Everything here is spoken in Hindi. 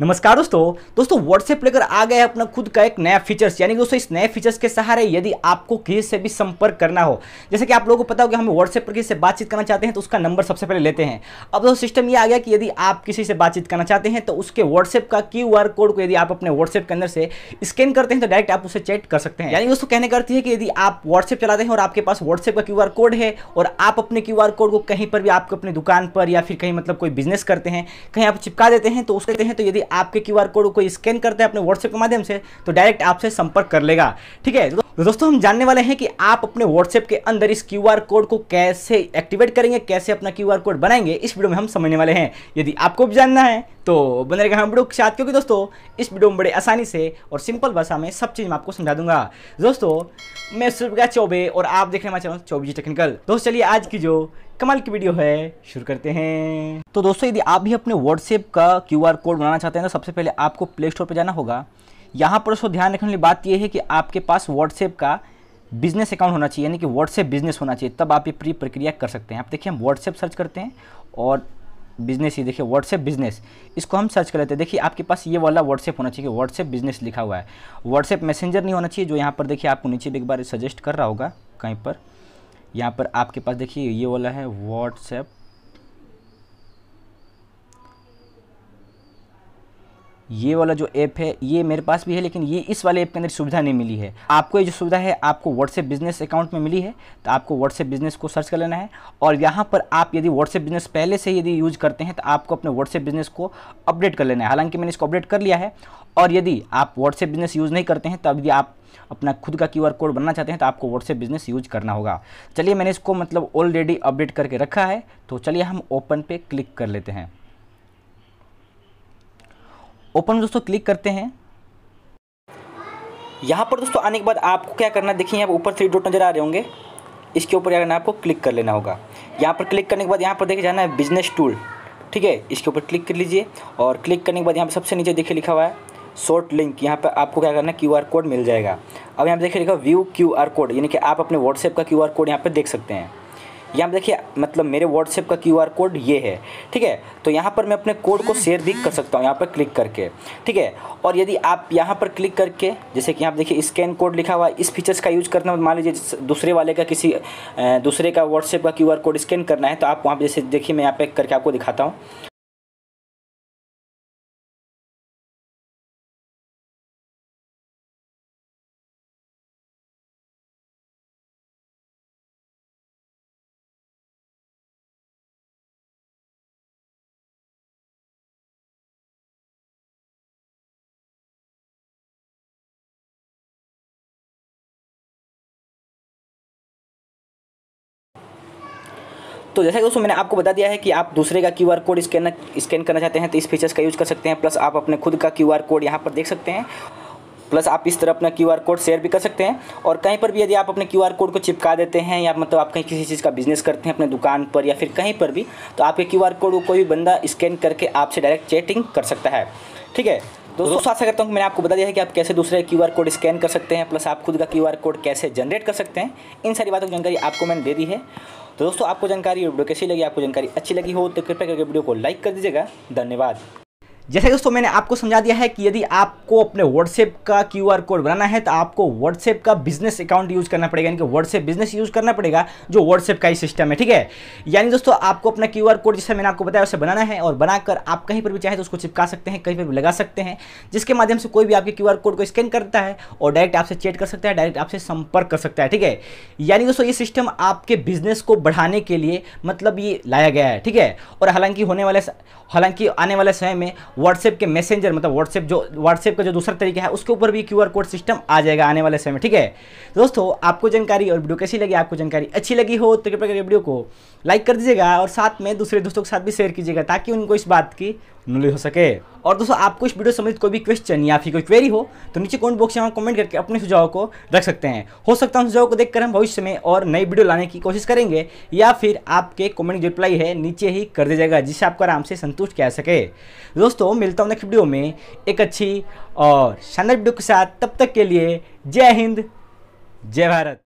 नमस्कार दोस्तों दोस्तों व्हाट्सएप लेकर आ गए अपना खुद का एक नया फीचर्स यानी कि दोस्तों इस नए फीचर्स के सहारे यदि आपको किसी से भी संपर्क करना हो जैसे कि आप लोगों को पता हो कि हम व्हाट्सएप पर किसी से बातचीत करना चाहते हैं तो उसका नंबर सबसे पहले लेते हैं अब दोस्तों सिस्टम ये आ गया कि यदि आप किसी से बातचीत करना चाहते हैं तो उसके व्हाट्सएप का क्यू कोड को यदि आप अपने व्हाट्सएप के अंदर से स्कैन करते हैं तो डायरेक्ट आप उसे चैट कर सकते हैं यानी दोस्तों कहने करती है कि यदि आप व्हाट्सएप चलाते हैं और आपके पास व्हाट्सएप का क्यू कोड है और आप अपने क्यू कोड को कहीं पर भी आप अपनी दुकान पर या फिर कहीं मतलब कोई बिजनेस करते हैं कहीं आप चिपका देते हैं तो उसके हैं तो यदि आपके क्यू कोड को स्कैन करता है अपने व्हाट्सएप के माध्यम से तो डायरेक्ट आपसे संपर्क कर लेगा ठीक है तो दोस्तों हम जानने वाले हैं कि आप अपने व्हाट्सएप के अंदर इस क्यू कोड को कैसे एक्टिवेट करेंगे कैसे अपना क्यू कोड बनाएंगे इस वीडियो में हम समझने वाले हैं यदि आपको भी जानना है तो बने रहेगा हम वीडियो के साथ क्योंकि दोस्तों इस वीडियो में बड़े आसानी से और सिंपल भाषा में सब चीज़ मैं आपको समझा दूंगा दोस्तों मैं सूर्य चौबे और आप देख रहे हैं हमारा चैनल चौबीजी टेक्निकल दोस्तों चलिए आज की जो कमाल की वीडियो है शुरू करते हैं तो दोस्तों यदि आप भी अपने व्हाट्सएप का क्यू कोड बनाना चाहते हैं तो सबसे पहले आपको प्ले स्टोर पर जाना होगा यहाँ पर उसको ध्यान रखने वाली बात यह है कि आपके पास व्हाट्सएप का बिजनेस अकाउंट होना चाहिए यानी कि व्हाट्सएप बिजनेस होना चाहिए तब आप ये प्री प्रक्रिया कर सकते हैं आप देखिए हम व्हाट्सएप सर्च करते हैं और बिजनेस ही देखिए व्हाट्सएप बिजनेस इसको हम सर्च कर लेते हैं देखिए आपके पास ये वाला व्हाट्सएप होना चाहिए व्हाट्सएप बिजनेस लिखा हुआ है व्हाट्सएप मैसेंजर नहीं होना चाहिए जो यहाँ पर देखिए आपको नीचे भी एक बार सजेस्ट कर रहा होगा कहीं पर यहाँ पर आपके पास देखिए ये वाला है व्हाट्सएप ये वाला जो ऐप है ये मेरे पास भी है लेकिन ये इस वाले ऐप के अंदर सुविधा नहीं मिली है आपको ये जो सुविधा है आपको व्हाट्सएप बिजनेस अकाउंट में मिली है तो आपको व्हाट्सएप बिजनेस को सर्च कर लेना है और यहाँ पर आप यदि व्हाट्सएप बिजनेस पहले से यदि यूज करते हैं तो आपको अपने व्हाट्सएप बिजनेस को अपडेट कर लेना है हालांकि मैंने इसको अपडेट कर लिया है और यदि आप व्हाट्सएप बिजनेस यूज़ नहीं करते हैं तो यदि आप अपना खुद का क्यू कोड बनना चाहते हैं तो आपको व्हाट्सएप बिजनेस यूज करना होगा चलिए मैंने इसको मतलब ऑलरेडी अपडेट करके रखा है तो चलिए हम ओपन पे क्लिक कर लेते हैं ओपन दोस्तों क्लिक करते हैं यहाँ पर दोस्तों आने के बाद आपको क्या करना देखिए यहाँ पर ऊपर थ्री डॉट नज़र आ रहे होंगे इसके ऊपर क्या करना आपको क्लिक कर लेना होगा यहाँ पर क्लिक करने के बाद यहाँ पर देखे जाना है बिजनेस टूल ठीक है इसके ऊपर क्लिक कर लीजिए और क्लिक करने के बाद यहाँ पर सबसे नीचे देखिए लिखा हुआ है शॉर्ट लिंक यहाँ पर आपको क्या करना है क्यू कोड मिल जाएगा अब यहाँ पर देखिए लिखा व्यू क्यू कोड यानी कि आप अपने व्हाट्सएप का क्यू कोड यहाँ पर देख सकते हैं यहाँ पर देखिए मतलब मेरे व्हाट्सएप का क्यू कोड ये है ठीक है तो यहाँ पर मैं अपने कोड को शेयर भी कर सकता हूँ यहाँ पर क्लिक करके ठीक है और यदि आप यहाँ पर क्लिक करके जैसे कि आप देखिए स्कैन कोड लिखा हुआ है इस फीचर्स का यूज करना मान लीजिए दूसरे वाले का किसी दूसरे का व्हाट्सएप का क्यू कोड स्कैन करना है तो आप वहाँ पर जैसे देखिए मैं यहाँ पर करके आपको दिखाता हूँ तो जैसा कि दोस्तों मैंने आपको बता दिया है कि आप दूसरे का क्यू कोड स्कैन स्कैन करना चाहते हैं तो इस फीचर्स का यूज़ कर सकते हैं प्लस आप अपने खुद का क्यू कोड यहाँ पर देख सकते हैं प्लस आप इस तरह अपना क्यू कोड शेयर भी कर सकते हैं और कहीं पर भी यदि आप अपने क्यू कोड को चिपका देते हैं या मतलब आप कहीं किसी चीज़ का बिजनेस करते हैं अपने दुकान पर या फिर कहीं पर भी तो आपके क्यू कोड को कोई भी बंदा स्कैन करके आपसे डायरेक्ट चैटिंग कर सकता है ठीक है तो दोस्तों साथ करता हूँ मैंने आपको बता दिया है कि आप कैसे दूसरे क्यू कोड स्कैन कर सकते हैं प्लस आप खुद का क्यू कोड कैसे जनरेट कर सकते हैं इन सारी बातों की जानकारी आपको मैंने दे दी है तो दोस्तों आपको जानकारी वीडियो कैसी लगी आपको जानकारी अच्छी लगी हो तो कृपया करके वीडियो को लाइक कर दीजिएगा धन्यवाद जैसे दोस्तों मैंने आपको समझा दिया है कि यदि आपको अपने व्हाट्सएप का क्यू कोड बनाना है तो आपको व्हाट्सएप का बिजनेस अकाउंट यूज़ करना पड़ेगा यानी कि व्हाट्सएप बिजनेस यूज़ करना पड़ेगा जो व्हाट्सएप का ही सिस्टम है ठीक है यानी दोस्तों आपको अपना क्यू कोड जैसे मैंने आपको बताया उसे बनाना है और बनाकर आप कहीं पर भी चाहे तो उसको चिपका सकते हैं कहीं पर भी लगा सकते हैं जिसके माध्यम से कोई भी आपके क्यू कोड को स्कैन करता है और डायरेक्ट आपसे चेट कर सकता है डायरेक्ट आपसे संपर्क कर सकता है ठीक है यानी दोस्तों ये सिस्टम आपके बिजनेस को बढ़ाने के लिए मतलब ये लाया गया है ठीक है और हालांकि होने वाले हालांकि आने वाले समय में व्हाट्सएप के मैसेंजर मतलब व्हाट्सएप जो व्हाट्सएप का जो दूसरा तरीका है उसके ऊपर भी क्यू कोड सिस्टम आ जाएगा आने वाले समय ठीक है दोस्तों आपको जानकारी और वीडियो कैसी लगी आपको जानकारी अच्छी लगी हो तो कृपया करके वीडियो को लाइक कर दीजिएगा और साथ में दूसरे दोस्तों के साथ भी शेयर कीजिएगा ताकि उनको इस बात की नॉलेज हो सके और दोस्तों आपको इस वीडियो संबंधित कोई भी क्वेश्चन या फिर कोई क्वेरी हो तो नीचे कमेंट बॉक्स में कमेंट करके अपने सुझाव को रख सकते हैं हो सकता है सुझाव को देखकर हम भविष्य में और नई वीडियो लाने की कोशिश करेंगे या फिर आपके कमेंट जो रिप्लाई है नीचे ही कर दिया जाएगा जिससे आपको आराम से संतुष्ट किया सके दोस्तों मिलता हूँ नेक्स्ट वीडियो में एक अच्छी और शानदार वीडियो के साथ तब तक के लिए जय हिंद जय भारत